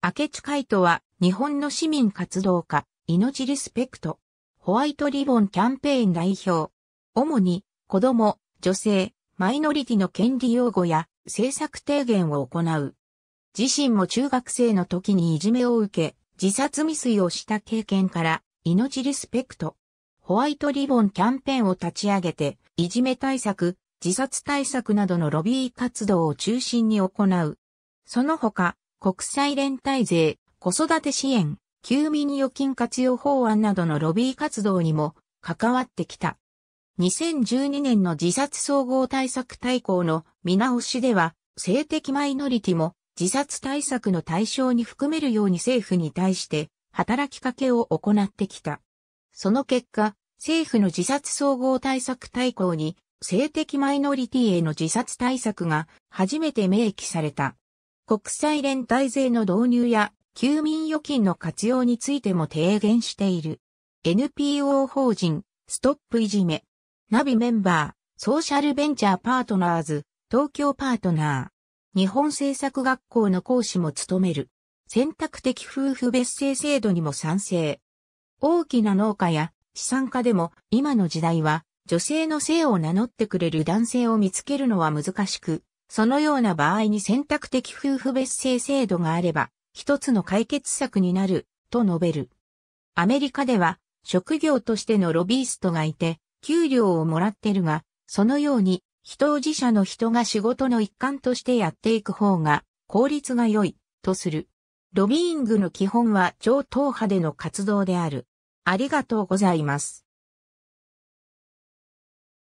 明智海人は日本の市民活動家、命リスペクト、ホワイトリボンキャンペーン代表、主に子供、女性、マイノリティの権利擁護や政策提言を行う。自身も中学生の時にいじめを受け、自殺未遂をした経験から、命リスペクト、ホワイトリボンキャンペーンを立ち上げて、いじめ対策、自殺対策などのロビー活動を中心に行う。その他、国際連帯税、子育て支援、休眠預金活用法案などのロビー活動にも関わってきた。2012年の自殺総合対策大綱の見直しでは、性的マイノリティも自殺対策の対象に含めるように政府に対して働きかけを行ってきた。その結果、政府の自殺総合対策大綱に性的マイノリティへの自殺対策が初めて明記された。国際連帯税の導入や、休眠預金の活用についても提言している。NPO 法人、ストップいじめ、ナビメンバー、ソーシャルベンチャーパートナーズ、東京パートナー、日本政策学校の講師も務める。選択的夫婦別姓制度にも賛成。大きな農家や資産家でも今の時代は女性の姓を名乗ってくれる男性を見つけるのは難しく、そのような場合に選択的夫婦別姓制度があれば、一つの解決策になる、と述べる。アメリカでは、職業としてのロビーストがいて、給料をもらってるが、そのように、非当事者の人が仕事の一環としてやっていく方が、効率が良い、とする。ロビーイングの基本は超党派での活動である。ありがとうございます。